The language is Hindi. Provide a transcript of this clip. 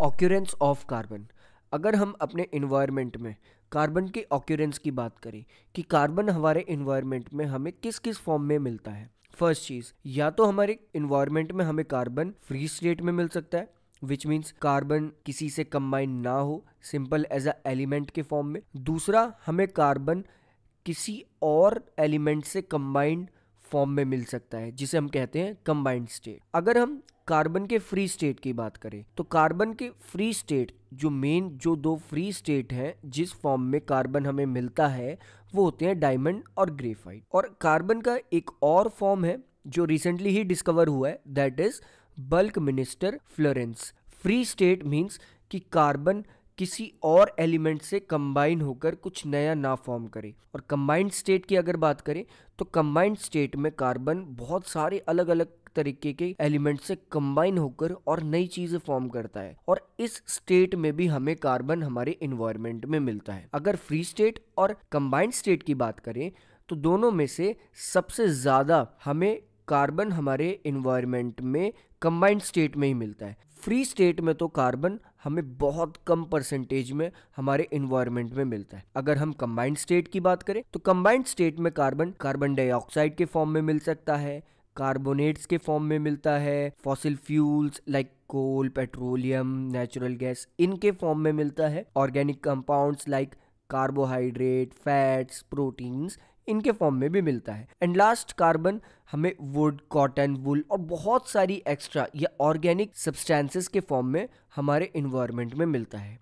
ऑक्यूरेंस ऑफ कार्बन अगर हम अपने इन्वायरमेंट में कार्बन की ऑक्यूरेंस की बात करें कि कार्बन हमारे इन्वायरमेंट में हमें किस किस फॉर्म में मिलता है फर्स्ट चीज़ या तो हमारे इन्वायरमेंट में हमें कार्बन फ्री स्टेट में मिल सकता है विच मीन्स कार्बन किसी से कम्बाइन ना हो सिंपल एज अ एलिमेंट के फॉर्म में दूसरा हमें कार्बन किसी और एलिमेंट से कम्बाइंड फॉर्म में मिल सकता है जिसे हम कहते हैं कंबाइंड स्टेट अगर हम कार्बन के फ्री स्टेट की बात करें तो कार्बन के फ्री स्टेट जो मेन जो दो फ्री स्टेट हैं जिस फॉर्म में कार्बन हमें मिलता है वो होते हैं डायमंड और ग्रेफाइट और कार्बन का एक और फॉर्म है जो रिसेंटली ही डिस्कवर हुआ है that is buckminsterfullerene free state means कि कार्बन किसी और एलिमेंट से कंबाइन होकर कुछ नया ना फॉर्म करे और कंबाइंड स्टेट की अगर बात करें तो कंबाइंड स्टेट में कार्बन बहुत सारे अलग अलग तरीके के एलिमेंट से कंबाइन होकर और नई चीजें फॉर्म करता है और इस स्टेट में भी हमें कार्बन हमारे इन्वायरमेंट में मिलता है अगर फ्री स्टेट और कंबाइंड स्टेट की बात करें तो दोनों में से सबसे ज़्यादा हमें कार्बन हमारे इन्वायरमेंट में कंबाइंड स्टेट में ही मिलता है फ्री स्टेट में तो कार्बन हमें बहुत कम परसेंटेज में हमारे इन्वायरमेंट में मिलता है अगर हम कंबाइंड स्टेट की बात करें तो कंबाइंड स्टेट में कार्बन कार्बन डाइऑक्साइड के फॉर्म में मिल सकता है कार्बोनेट्स के फॉर्म में मिलता है fossil fuels like coal petroleum natural gas इनके फॉर्म में मिलता है organic compounds like carbohydrate fats proteins इनके फॉर्म में भी मिलता है एंड लास्ट कार्बन हमें वुड कॉटन वुल और बहुत सारी एक्स्ट्रा या ऑर्गेनिक सब्सटेंसेस के फॉर्म में हमारे इन्वायरमेंट में मिलता है